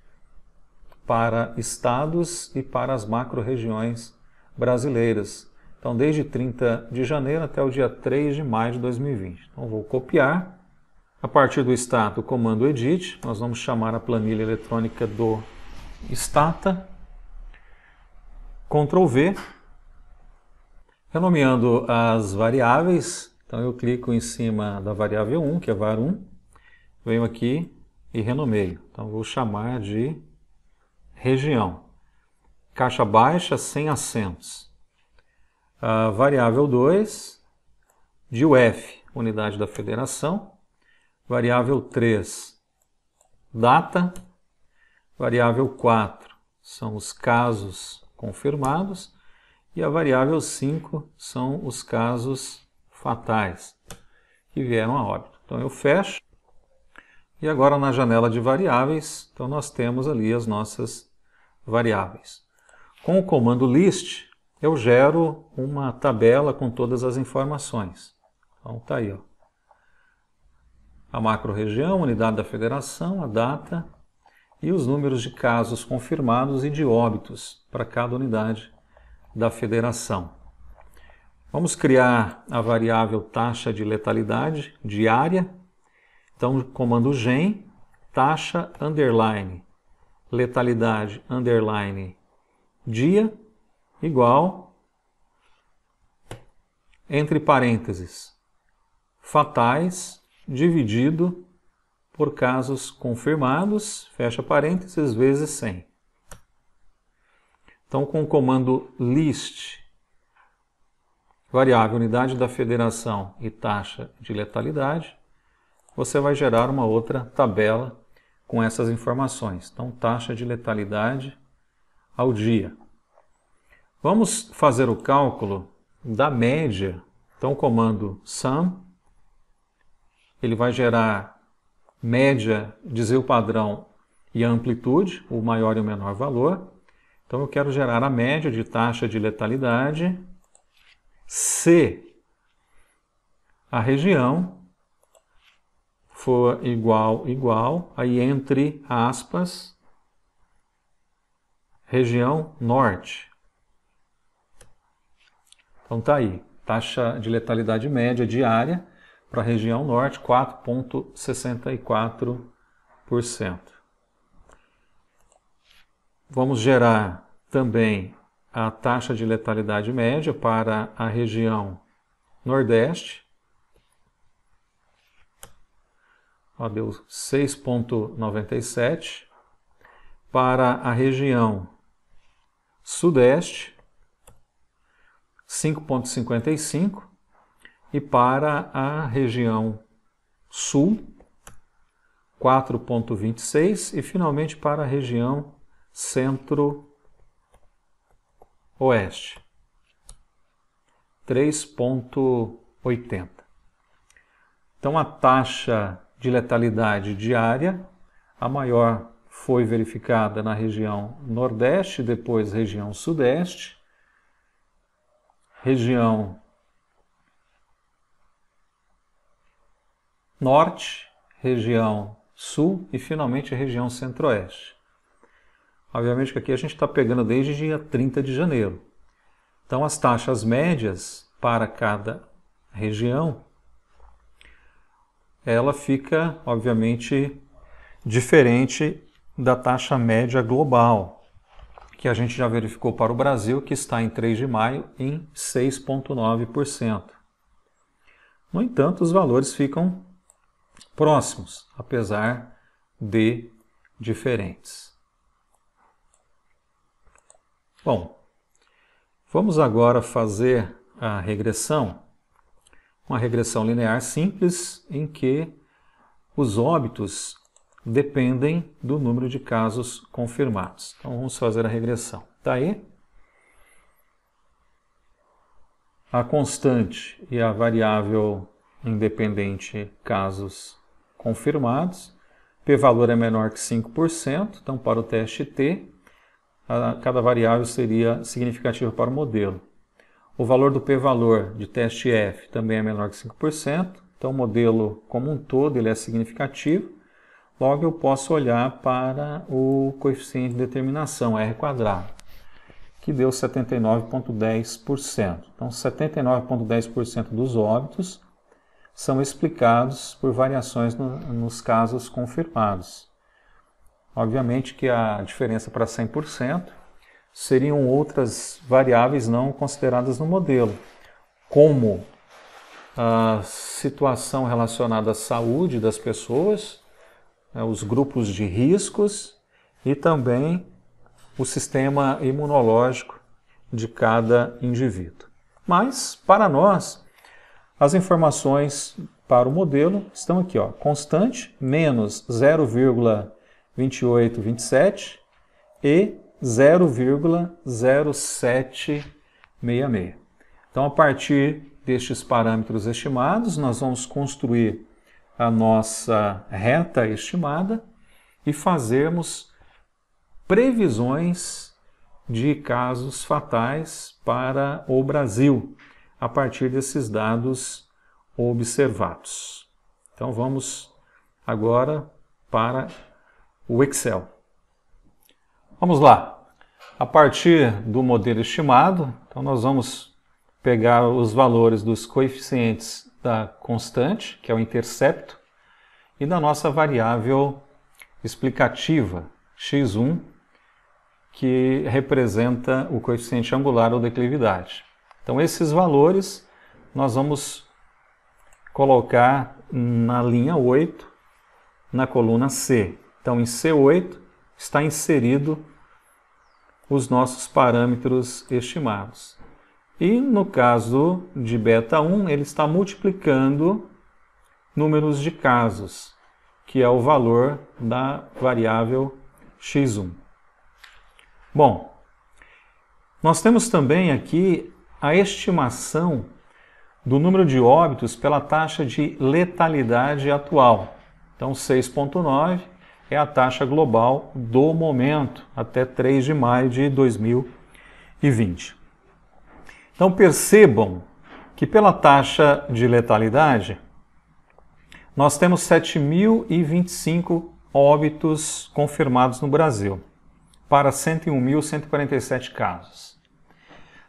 para estados e para as macro-regiões brasileiras. Então, desde 30 de janeiro até o dia 3 de maio de 2020. Então, vou copiar. A partir do stata, comando edit, nós vamos chamar a planilha eletrônica do stata. Ctrl V. Renomeando as variáveis, então eu clico em cima da variável 1, que é var1, venho aqui e renomeio. Então, vou chamar de região. Caixa baixa sem acentos a variável 2 de UF, unidade da federação, variável 3, data, variável 4, são os casos confirmados, e a variável 5 são os casos fatais que vieram a óbito. Então eu fecho, e agora na janela de variáveis, então nós temos ali as nossas variáveis. Com o comando list, eu gero uma tabela com todas as informações. Então tá aí, ó. A macro-região, unidade da federação, a data e os números de casos confirmados e de óbitos para cada unidade da federação. Vamos criar a variável taxa de letalidade diária. Então, comando gen, taxa underline, letalidade underline dia igual, entre parênteses, fatais dividido por casos confirmados, fecha parênteses, vezes 100. Então, com o comando list, variável unidade da federação e taxa de letalidade, você vai gerar uma outra tabela com essas informações. Então, taxa de letalidade ao dia. Vamos fazer o cálculo da média. Então, o comando sum, ele vai gerar média, dizer o padrão e a amplitude, o maior e o menor valor. Então, eu quero gerar a média de taxa de letalidade se a região for igual, igual, aí entre aspas, região norte. Então tá aí, taxa de letalidade média diária para a região norte, 4,64%. Vamos gerar também a taxa de letalidade média para a região nordeste. Ó, deu 6,97. Para a região sudeste, 5,55 e para a região sul 4,26 e finalmente para a região centro-oeste 3,80. Então a taxa de letalidade diária, a maior foi verificada na região nordeste, depois região sudeste, região norte, região sul e finalmente a região centro-oeste. Obviamente que aqui a gente está pegando desde dia 30 de janeiro. Então as taxas médias para cada região, ela fica obviamente diferente da taxa média global, que a gente já verificou para o Brasil, que está em 3 de maio em 6,9%. No entanto, os valores ficam próximos, apesar de diferentes. Bom, vamos agora fazer a regressão, uma regressão linear simples em que os óbitos dependem do número de casos confirmados. Então vamos fazer a regressão. Está aí? A constante e a variável independente casos confirmados. P-valor é menor que 5%, então para o teste T, a, cada variável seria significativa para o modelo. O valor do p-valor de teste F também é menor que 5%, então o modelo como um todo ele é significativo. Logo, eu posso olhar para o coeficiente de determinação, R quadrado, que deu 79,10%. Então, 79,10% dos óbitos são explicados por variações no, nos casos confirmados. Obviamente que a diferença para 100% seriam outras variáveis não consideradas no modelo, como a situação relacionada à saúde das pessoas, né, os grupos de riscos e também o sistema imunológico de cada indivíduo. Mas, para nós, as informações para o modelo estão aqui, ó, constante menos 0,2827 e 0,0766. Então, a partir destes parâmetros estimados, nós vamos construir a nossa reta estimada e fazermos previsões de casos fatais para o Brasil a partir desses dados observados. Então vamos agora para o Excel. Vamos lá. A partir do modelo estimado, então nós vamos pegar os valores dos coeficientes da constante, que é o intercepto, e da nossa variável explicativa, x1, que representa o coeficiente angular ou declividade. Então, esses valores nós vamos colocar na linha 8, na coluna C. Então, em C8 está inserido os nossos parâmetros estimados. E no caso de beta 1, ele está multiplicando números de casos, que é o valor da variável x1. Bom, nós temos também aqui a estimação do número de óbitos pela taxa de letalidade atual. Então, 6,9 é a taxa global do momento, até 3 de maio de 2020. Então percebam que pela taxa de letalidade, nós temos 7.025 óbitos confirmados no Brasil, para 101.147 casos.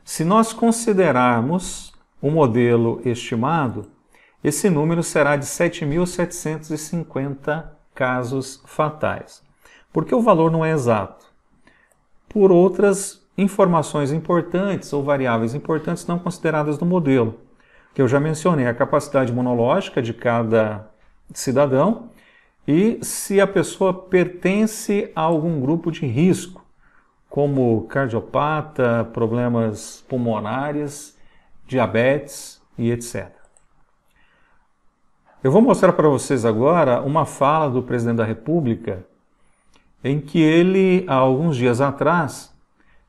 Se nós considerarmos o modelo estimado, esse número será de 7.750 casos fatais. Porque o valor não é exato. Por outras informações importantes ou variáveis importantes não consideradas no modelo, que eu já mencionei, a capacidade imunológica de cada cidadão e se a pessoa pertence a algum grupo de risco, como cardiopata, problemas pulmonares, diabetes e etc. Eu vou mostrar para vocês agora uma fala do presidente da República em que ele, há alguns dias atrás,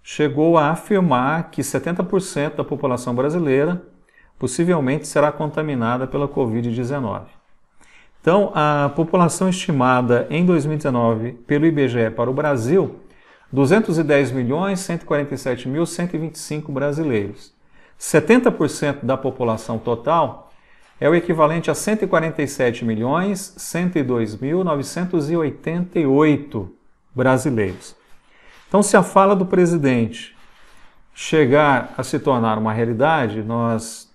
chegou a afirmar que 70% da população brasileira possivelmente será contaminada pela Covid-19. Então, a população estimada em 2019 pelo IBGE para o Brasil, 210 milhões 147 mil 125 brasileiros. 70% da população total é o equivalente a 147 milhões 102 mil 988 brasileiros. Então, se a fala do presidente chegar a se tornar uma realidade, nós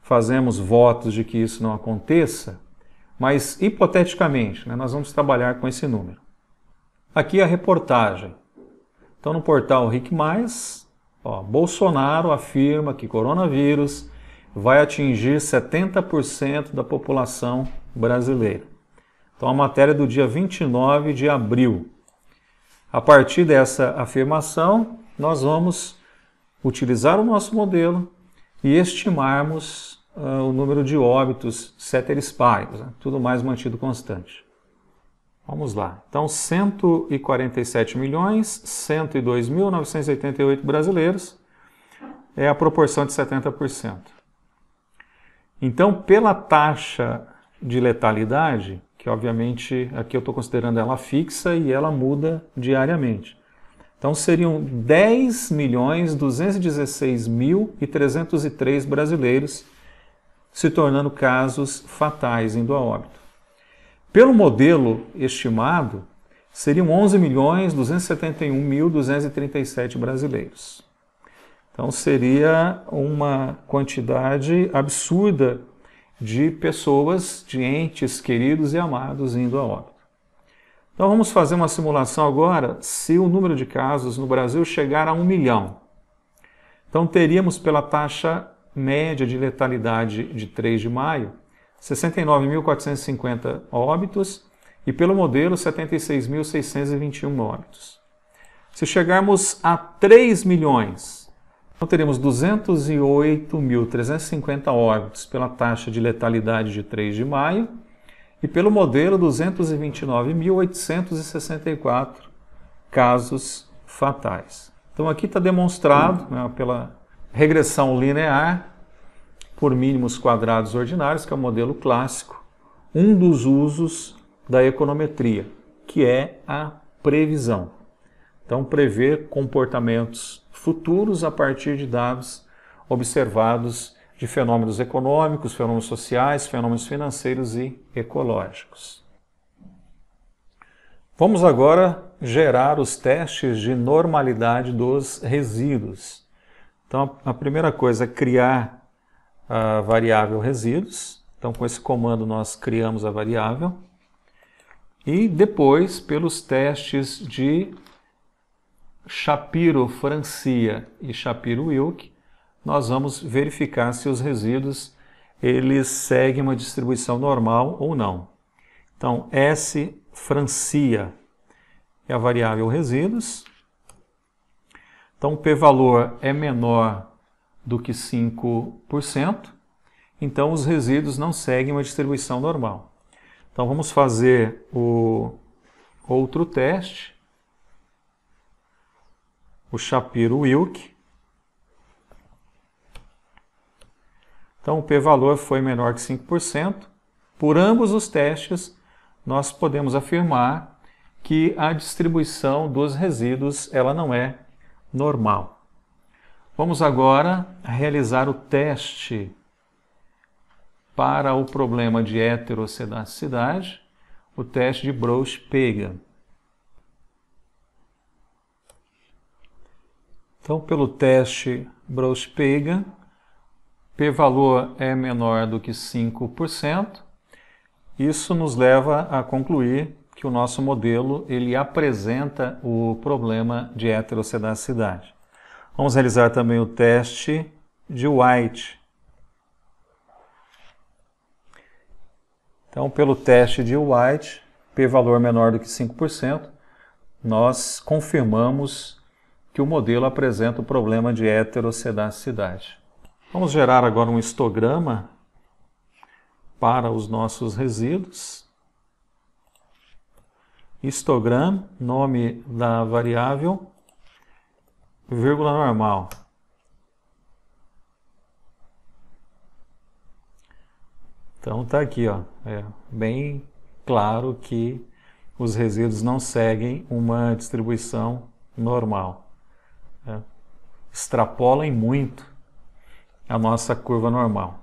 fazemos votos de que isso não aconteça, mas hipoteticamente, né, nós vamos trabalhar com esse número. Aqui a reportagem. Então, no portal RIC+, ó, Bolsonaro afirma que coronavírus vai atingir 70% da população brasileira. Então, a matéria é do dia 29 de abril. A partir dessa afirmação, nós vamos utilizar o nosso modelo e estimarmos uh, o número de óbitos ceteris paribus, né? tudo mais mantido constante. Vamos lá. Então, 147.102.988 milhões brasileiros é a proporção de 70%. Então, pela taxa de letalidade, que obviamente aqui eu estou considerando ela fixa e ela muda diariamente. Então seriam 10 milhões 216 mil e 303 brasileiros se tornando casos fatais indo a óbito. Pelo modelo estimado, seriam 11 milhões 271 mil 237 brasileiros. Então seria uma quantidade absurda de pessoas, de entes queridos e amados indo a óbito. Então vamos fazer uma simulação agora se o número de casos no Brasil chegar a um milhão. Então teríamos pela taxa média de letalidade de 3 de maio 69.450 óbitos e pelo modelo 76.621 óbitos. Se chegarmos a 3 milhões então teremos 208.350 óbitos pela taxa de letalidade de 3 de maio e pelo modelo 229.864 casos fatais. Então aqui está demonstrado né, pela regressão linear por mínimos quadrados ordinários, que é o modelo clássico, um dos usos da econometria, que é a previsão. Então prever comportamentos futuros a partir de dados observados de fenômenos econômicos, fenômenos sociais, fenômenos financeiros e ecológicos. Vamos agora gerar os testes de normalidade dos resíduos. Então, a primeira coisa é criar a ah, variável resíduos. Então, com esse comando, nós criamos a variável. E depois, pelos testes de Shapiro Francia e Shapiro Wilk, nós vamos verificar se os resíduos eles seguem uma distribuição normal ou não. Então, S Francia é a variável resíduos. Então, o p-valor é menor do que 5%. Então, os resíduos não seguem uma distribuição normal. Então, vamos fazer o outro teste o Shapiro-Wilk. Então, o p-valor foi menor que 5%. Por ambos os testes, nós podemos afirmar que a distribuição dos resíduos ela não é normal. Vamos agora realizar o teste para o problema de heterocedacidade, o teste de Broch-Pagan. Então, pelo teste Brauss-Pagan, p-valor é menor do que 5%. Isso nos leva a concluir que o nosso modelo ele apresenta o problema de heterocedacidade. Vamos realizar também o teste de White. Então, pelo teste de White, p-valor menor do que 5%, nós confirmamos que o modelo apresenta o problema de heterocedacidade. Vamos gerar agora um histograma para os nossos resíduos. Histogram, nome da variável, vírgula normal. Então está aqui, ó, é bem claro que os resíduos não seguem uma distribuição normal extrapolem muito a nossa curva normal.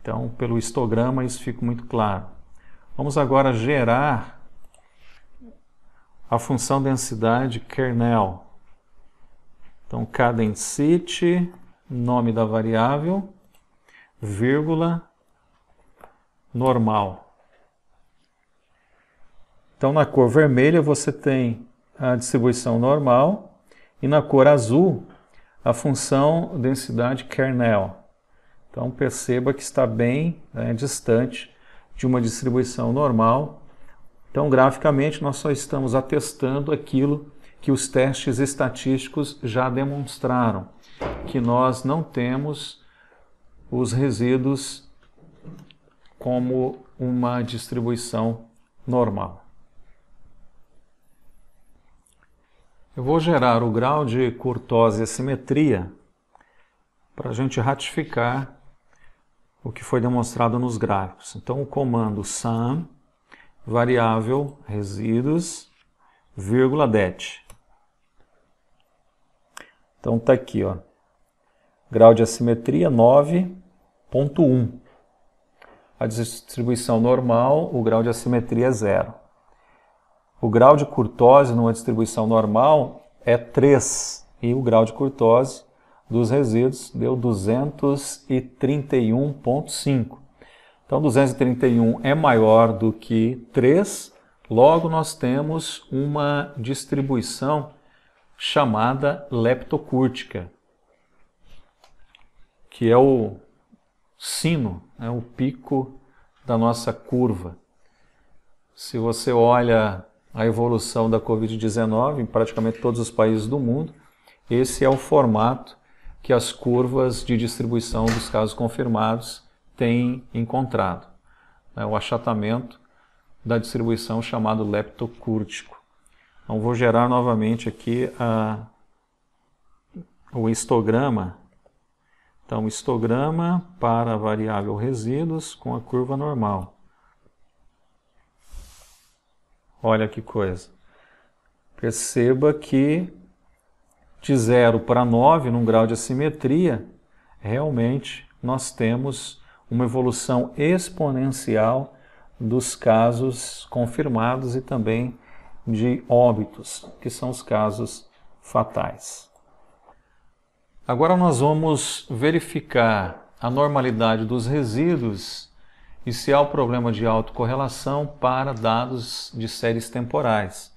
Então, pelo histograma, isso fica muito claro. Vamos agora gerar a função densidade kernel. Então, cadensity, nome da variável, vírgula, normal. Então, na cor vermelha, você tem a distribuição normal, e na cor azul, a função densidade Kernel. Então perceba que está bem né, distante de uma distribuição normal. Então, graficamente, nós só estamos atestando aquilo que os testes estatísticos já demonstraram, que nós não temos os resíduos como uma distribuição normal. Eu vou gerar o grau de curtose e assimetria para a gente ratificar o que foi demonstrado nos gráficos. Então, o comando sum, variável resíduos, vírgula det. Então, está aqui, ó. grau de assimetria 9.1. A distribuição normal, o grau de assimetria é zero. O grau de curtose numa distribuição normal é 3 e o grau de curtose dos resíduos deu 231,5. Então 231 é maior do que 3, logo nós temos uma distribuição chamada leptocúrtica, que é o sino, é o pico da nossa curva. Se você olha a evolução da Covid-19 em praticamente todos os países do mundo. Esse é o formato que as curvas de distribuição dos casos confirmados têm encontrado. Né? o achatamento da distribuição chamado leptocúrtico. Então, vou gerar novamente aqui a, o histograma. Então, histograma para a variável resíduos com a curva normal. Olha que coisa. Perceba que de 0 para 9, num grau de assimetria, realmente nós temos uma evolução exponencial dos casos confirmados e também de óbitos, que são os casos fatais. Agora nós vamos verificar a normalidade dos resíduos e se há o problema de autocorrelação para dados de séries temporais.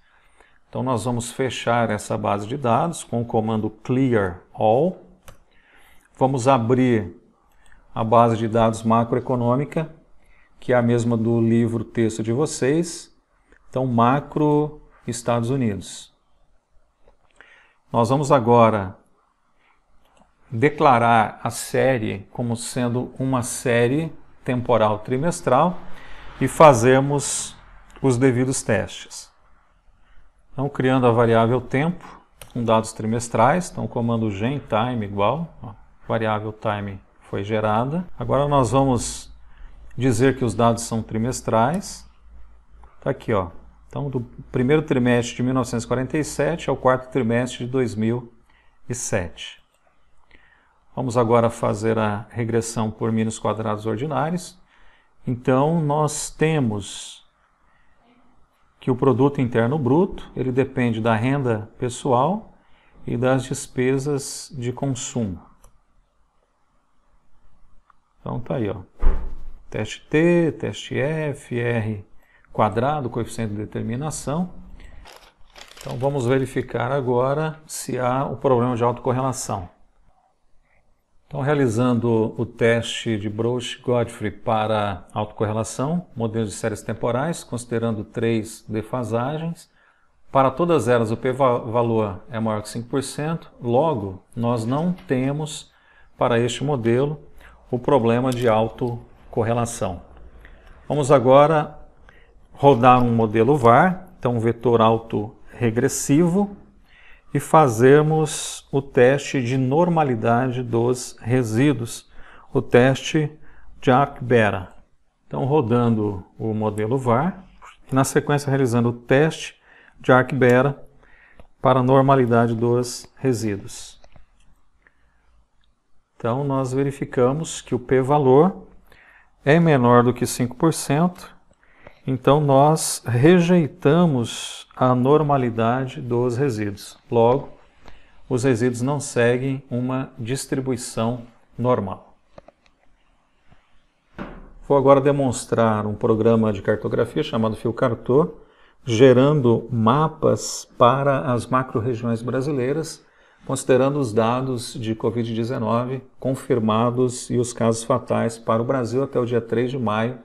Então nós vamos fechar essa base de dados com o comando clear all. Vamos abrir a base de dados macroeconômica, que é a mesma do livro texto de vocês. Então macro Estados Unidos. Nós vamos agora declarar a série como sendo uma série temporal trimestral e fazermos os devidos testes. Então, criando a variável tempo com dados trimestrais, então o comando gen time igual, ó, variável time foi gerada. Agora nós vamos dizer que os dados são trimestrais. Está aqui, ó. Então, do primeiro trimestre de 1947 ao quarto trimestre de 2007. Vamos agora fazer a regressão por mínimos quadrados ordinários. Então, nós temos que o produto interno bruto, ele depende da renda pessoal e das despesas de consumo. Então tá aí, ó. Teste T, teste F, R quadrado, coeficiente de determinação. Então vamos verificar agora se há o problema de autocorrelação. Então, realizando o teste de Broch-Godfrey para autocorrelação, modelos de séries temporais, considerando três defasagens, para todas elas o p-valor é maior que 5%, logo, nós não temos para este modelo o problema de autocorrelação. Vamos agora rodar um modelo VAR, então um vetor autoregressivo, e fazermos o teste de normalidade dos resíduos, o teste de Acbera. Então, rodando o modelo VAR, e na sequência realizando o teste de Acbera para a normalidade dos resíduos. Então, nós verificamos que o p-valor é menor do que 5%, então nós rejeitamos a normalidade dos resíduos. Logo, os resíduos não seguem uma distribuição normal. Vou agora demonstrar um programa de cartografia chamado Fiucartor, gerando mapas para as macro-regiões brasileiras, considerando os dados de Covid-19 confirmados e os casos fatais para o Brasil até o dia 3 de maio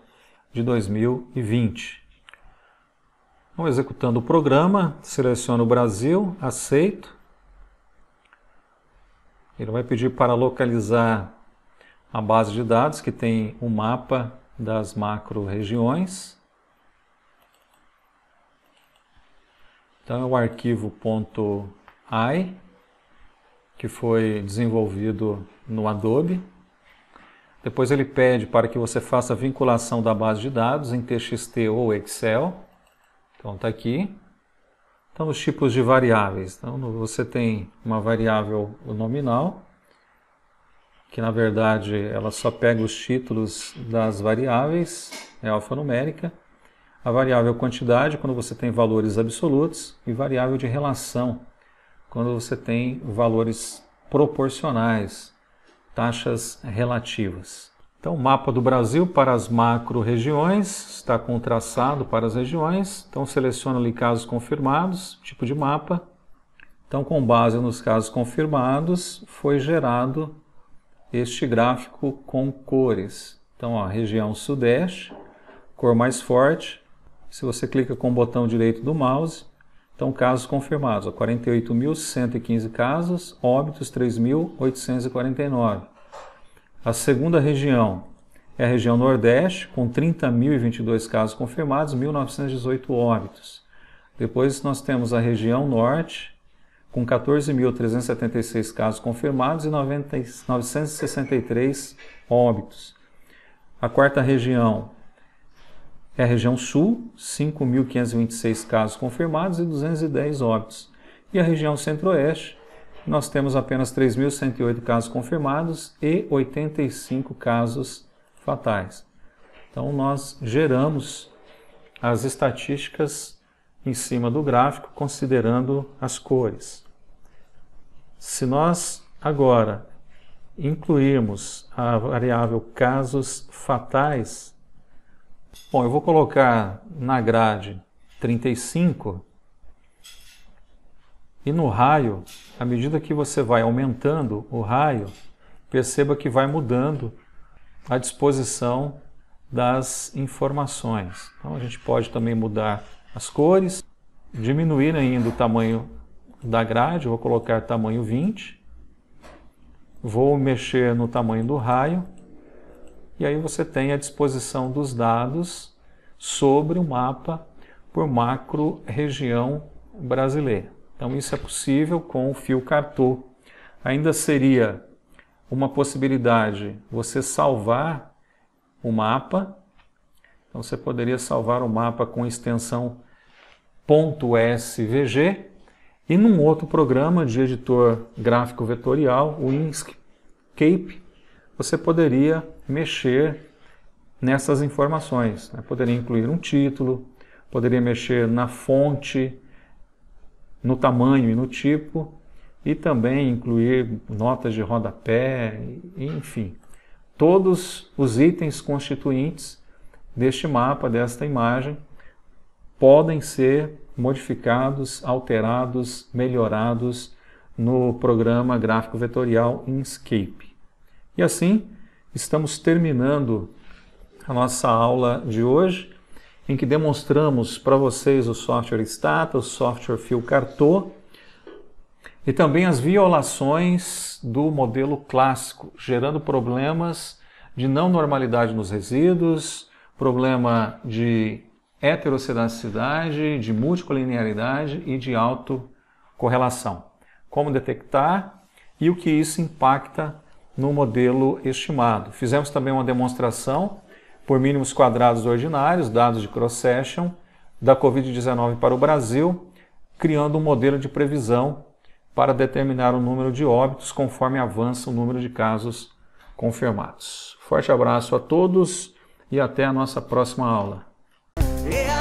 de 2020. Então, executando o programa, seleciono o Brasil, aceito. Ele vai pedir para localizar a base de dados que tem o um mapa das macro-regiões. Então é o arquivo .ai, que foi desenvolvido no Adobe. Depois ele pede para que você faça a vinculação da base de dados em TXT ou Excel. Então está aqui. Então os tipos de variáveis. Então você tem uma variável nominal, que na verdade ela só pega os títulos das variáveis, é alfanumérica. A variável quantidade, quando você tem valores absolutos, e variável de relação, quando você tem valores proporcionais taxas relativas. Então, o mapa do Brasil para as macro-regiões está com traçado para as regiões. Então, seleciona ali casos confirmados, tipo de mapa. Então, com base nos casos confirmados, foi gerado este gráfico com cores. Então, a região sudeste, cor mais forte. Se você clica com o botão direito do mouse, então, casos confirmados, 48.115 casos, óbitos 3.849. A segunda região é a região Nordeste, com 30.022 casos confirmados, 1.918 óbitos. Depois nós temos a região Norte, com 14.376 casos confirmados e 90, 963 óbitos. A quarta região é a região sul, 5.526 casos confirmados e 210 óbitos. E a região centro-oeste, nós temos apenas 3.108 casos confirmados e 85 casos fatais. Então, nós geramos as estatísticas em cima do gráfico, considerando as cores. Se nós agora incluirmos a variável casos fatais Bom, eu vou colocar na grade 35 e no raio, à medida que você vai aumentando o raio, perceba que vai mudando a disposição das informações. Então a gente pode também mudar as cores, diminuir ainda o tamanho da grade, vou colocar tamanho 20. Vou mexer no tamanho do raio e aí você tem a disposição dos dados sobre o mapa por macro região brasileira. Então isso é possível com o fio Cartô. Ainda seria uma possibilidade você salvar o mapa. Então você poderia salvar o mapa com extensão .svg e num outro programa de editor gráfico vetorial, o Inkscape, você poderia mexer nessas informações. Né? Poderia incluir um título, poderia mexer na fonte, no tamanho e no tipo, e também incluir notas de rodapé, enfim, todos os itens constituintes deste mapa, desta imagem, podem ser modificados, alterados, melhorados no programa gráfico vetorial Inkscape. E assim, estamos terminando a nossa aula de hoje, em que demonstramos para vocês o software Stata, o software Fio Cartô e também as violações do modelo clássico, gerando problemas de não normalidade nos resíduos, problema de heterocedasticidade, de multicolinearidade e de autocorrelação. Como detectar e o que isso impacta no modelo estimado. Fizemos também uma demonstração por mínimos quadrados ordinários, dados de cross-section, da Covid-19 para o Brasil, criando um modelo de previsão para determinar o número de óbitos conforme avança o número de casos confirmados. Forte abraço a todos e até a nossa próxima aula. É